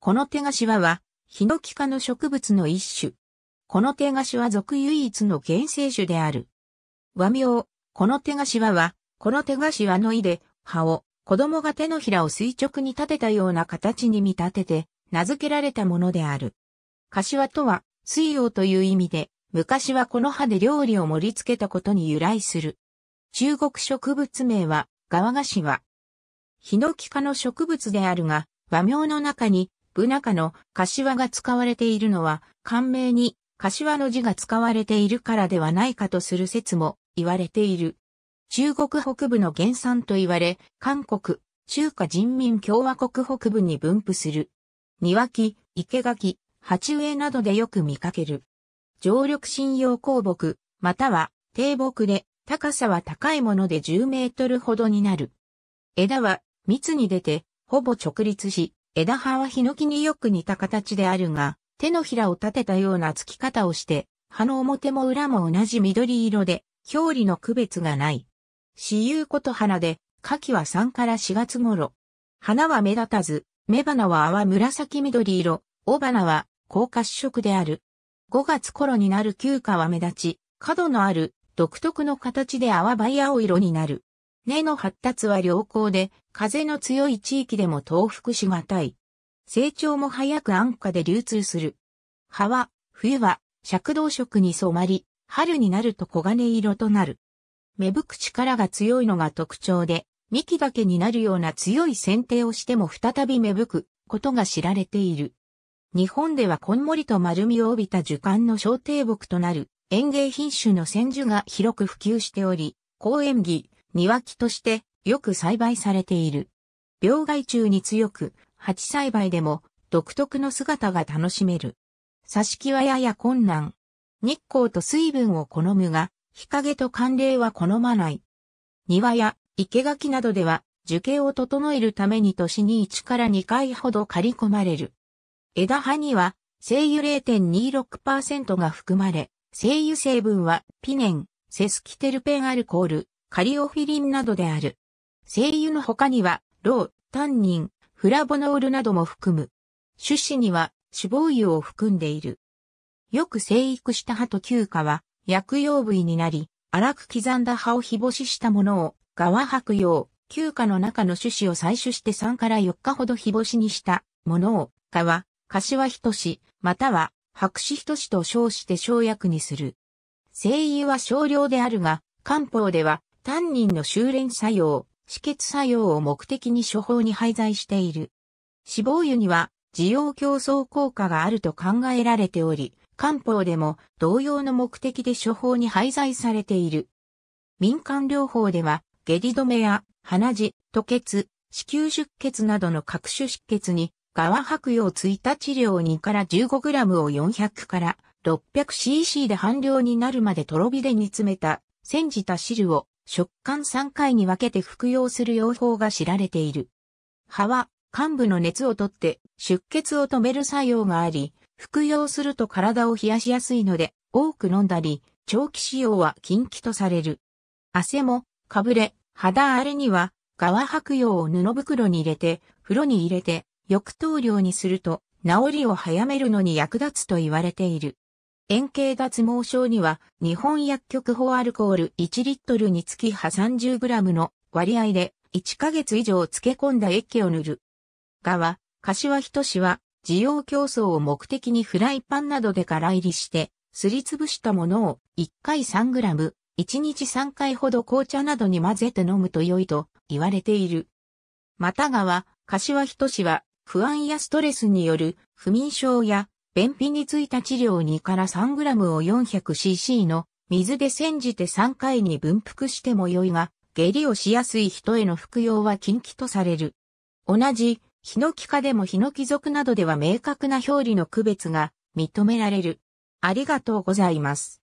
この手子は、ヒノキ科の植物の一種。この手は、属唯一の原生種である。和名、この手子は、この手は。のいで、葉を、子供が手のひらを垂直に立てたような形に見立てて、名付けられたものである。はとは、水曜という意味で、昔はこの葉で料理を盛り付けたことに由来する。中国植物名は、ガワガシワ。ヒノキ科の植物であるが、和名の中に、部中の柏が使われているのは、官名に柏の字が使われているからではないかとする説も言われている。中国北部の原産と言われ、韓国、中華人民共和国北部に分布する。庭木、生垣、鉢植えなどでよく見かける。常緑信用鉱木、または低木で、高さは高いもので10メートルほどになる。枝は密に出て、ほぼ直立し、枝葉はヒノキによく似た形であるが、手のひらを立てたような付き方をして、葉の表も裏も同じ緑色で、表裏の区別がない。私有こと花で、花期は3から4月頃。花は目立たず、雌花は淡紫緑色、雄花は高褐色である。5月頃になる休暇は目立ち、角のある独特の形で淡灰青色になる。根の発達は良好で、風の強い地域でも倒伏しがたい。成長も早く安価で流通する。葉は、冬は、尺銅色に染まり、春になると黄金色となる。芽吹く力が強いのが特徴で、幹だけになるような強い剪定をしても再び芽吹くことが知られている。日本ではこんもりと丸みを帯びた樹幹の小低木となる園芸品種の千樹が広く普及しており、公園木、庭木としてよく栽培されている。病害虫に強く、鉢栽培でも独特の姿が楽しめる。挿し木はやや困難。日光と水分を好むが、日陰と寒冷は好まない。庭や生垣などでは樹形を整えるために年に1から2回ほど刈り込まれる。枝葉には、精油0.26%が含まれ、精油成分はピネン、セスキテルペンアルコール、カリオフィリンなどである。精油の他には、ロウ、タンニン、フラボノールなども含む。種子には脂肪油を含んでいる。よく生育した葉と休暇は薬用部位になり、粗く刻んだ葉を日干ししたものを、側白用、休暇の中の種子を採取して3から4日ほど日干しにしたものを、側、柏ひとし、または白紙ひとしと称して生薬にする。生油は少量であるが、漢方では、タンニンの修練作用、止血作用を目的に処方に廃材している。脂肪油には需要競争効果があると考えられており、漢方でも同様の目的で処方に廃材されている。民間療法では、下痢止めや鼻血、吐血、子宮出血などの各種出血に、側白用ついた治療2から 15g を400から 600cc で半量になるまでとろ火で煮詰めた煎じた汁を食感3回に分けて服用する用法が知られている。葉は患部の熱をとって出血を止める作用があり、服用すると体を冷やしやすいので多く飲んだり、長期使用は禁忌とされる。汗も、かぶれ、肌荒れには、側白用を布袋に入れて、風呂に入れて、浴頭量にすると、治りを早めるのに役立つと言われている。円形脱毛症には、日本薬局法アルコール1リットルにつき葉 30g の割合で、1ヶ月以上漬け込んだ液を塗る。がは、柏人氏は、需要競争を目的にフライパンなどでから入りして、すりつぶしたものを1回 3g、1日3回ほど紅茶などに混ぜて飲むと良いと言われている。またがは、柏人氏は、不安やストレスによる不眠症や便秘についた治療2から 3g を 400cc の水で煎じて3回に分布しても良いが、下痢をしやすい人への服用は禁忌とされる。同じ、ヒノキ科でもヒノキ属などでは明確な表裏の区別が認められる。ありがとうございます。